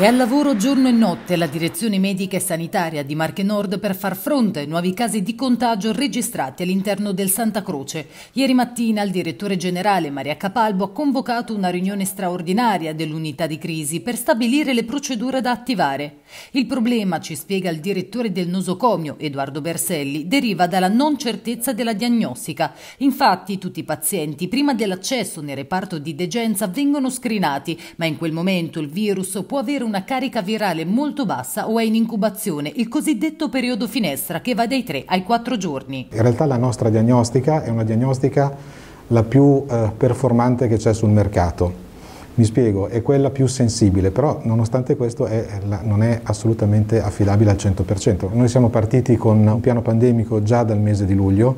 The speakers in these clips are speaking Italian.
È al lavoro giorno e notte la direzione medica e sanitaria di Marche Nord per far fronte ai nuovi casi di contagio registrati all'interno del Santa Croce. Ieri mattina il direttore generale Maria Capalbo ha convocato una riunione straordinaria dell'unità di crisi per stabilire le procedure da attivare. Il problema, ci spiega il direttore del nosocomio Edoardo Berselli, deriva dalla non certezza della diagnostica. Infatti tutti i pazienti prima dell'accesso nel reparto di degenza vengono screenati, ma in quel momento il virus può avere un una carica virale molto bassa o è in incubazione, il cosiddetto periodo finestra che va dai 3 ai 4 giorni. In realtà la nostra diagnostica è una diagnostica la più eh, performante che c'è sul mercato. Mi spiego, è quella più sensibile, però nonostante questo è, non è assolutamente affidabile al 100%. Noi siamo partiti con un piano pandemico già dal mese di luglio,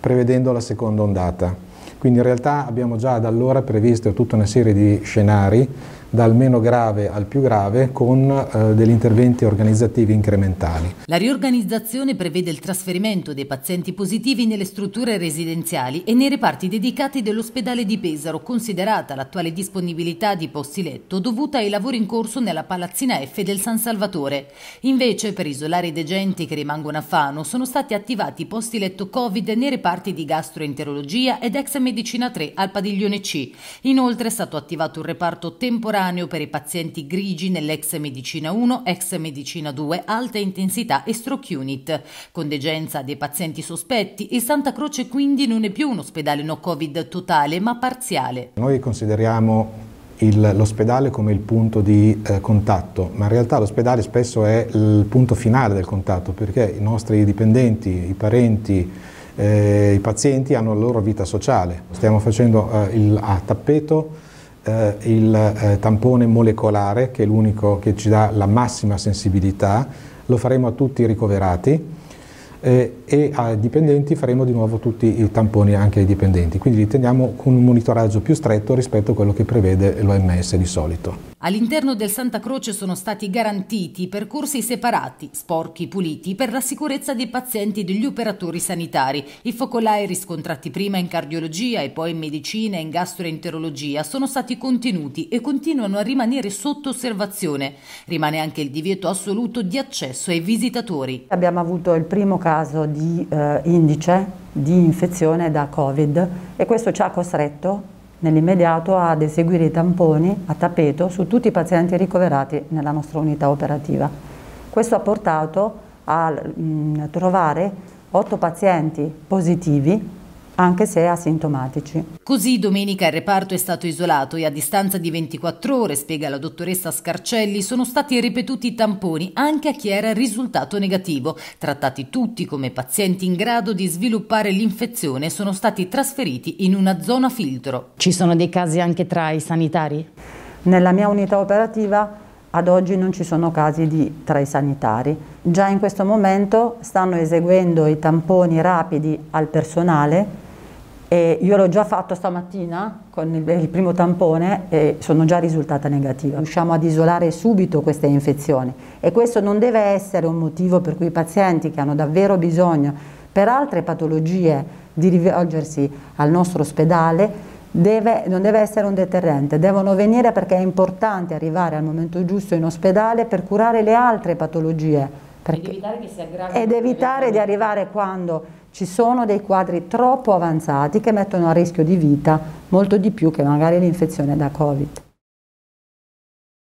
prevedendo la seconda ondata. Quindi in realtà abbiamo già da allora previsto tutta una serie di scenari dal meno grave al più grave con eh, degli interventi organizzativi incrementali. La riorganizzazione prevede il trasferimento dei pazienti positivi nelle strutture residenziali e nei reparti dedicati dell'ospedale di Pesaro, considerata l'attuale disponibilità di posti letto dovuta ai lavori in corso nella palazzina F del San Salvatore. Invece per isolare i degenti che rimangono a Fano sono stati attivati posti letto Covid nei reparti di gastroenterologia ed ex medicina 3 al padiglione C. Inoltre è stato attivato un reparto temporaneo temporaneo per i pazienti grigi nell'ex medicina 1, ex medicina 2, alta intensità e stroke unit. Con degenza dei pazienti sospetti, il Santa Croce quindi non è più un ospedale no covid totale ma parziale. Noi consideriamo l'ospedale come il punto di eh, contatto, ma in realtà l'ospedale spesso è il punto finale del contatto perché i nostri dipendenti, i parenti, eh, i pazienti hanno la loro vita sociale. Stiamo facendo eh, il, a tappeto eh, il eh, tampone molecolare, che è l'unico che ci dà la massima sensibilità, lo faremo a tutti i ricoverati. Eh, e ai dipendenti faremo di nuovo tutti i tamponi anche ai dipendenti, quindi li teniamo con un monitoraggio più stretto rispetto a quello che prevede l'OMS di solito. All'interno del Santa Croce sono stati garantiti percorsi separati, sporchi, puliti, per la sicurezza dei pazienti e degli operatori sanitari. I focolai riscontrati prima in cardiologia e poi in medicina e in gastroenterologia sono stati contenuti e continuano a rimanere sotto osservazione. Rimane anche il divieto assoluto di accesso ai visitatori. Abbiamo avuto il primo caso di di eh, indice di infezione da Covid e questo ci ha costretto nell'immediato ad eseguire i tamponi a tappeto su tutti i pazienti ricoverati nella nostra unità operativa. Questo ha portato a mh, mm, trovare otto pazienti positivi anche se asintomatici. Così domenica il reparto è stato isolato e a distanza di 24 ore, spiega la dottoressa Scarcelli, sono stati ripetuti i tamponi anche a chi era risultato negativo. Trattati tutti come pazienti in grado di sviluppare l'infezione sono stati trasferiti in una zona filtro. Ci sono dei casi anche tra i sanitari? Nella mia unità operativa ad oggi non ci sono casi di, tra i sanitari. Già in questo momento stanno eseguendo i tamponi rapidi al personale e io l'ho già fatto stamattina con il, il, primo tampone e sono già risultata negativa. Riusciamo ad isolare subito queste infezioni e questo non deve essere un motivo per cui i pazienti che hanno davvero bisogno per altre patologie di rivolgersi al nostro ospedale deve, non deve essere un deterrente, devono venire perché è importante arrivare al momento giusto in ospedale per curare le altre patologie ed evitare che si aggravi. Ed evitare di arrivare quando ci sono dei quadri troppo avanzati che mettono a rischio di vita molto di più che magari l'infezione da Covid.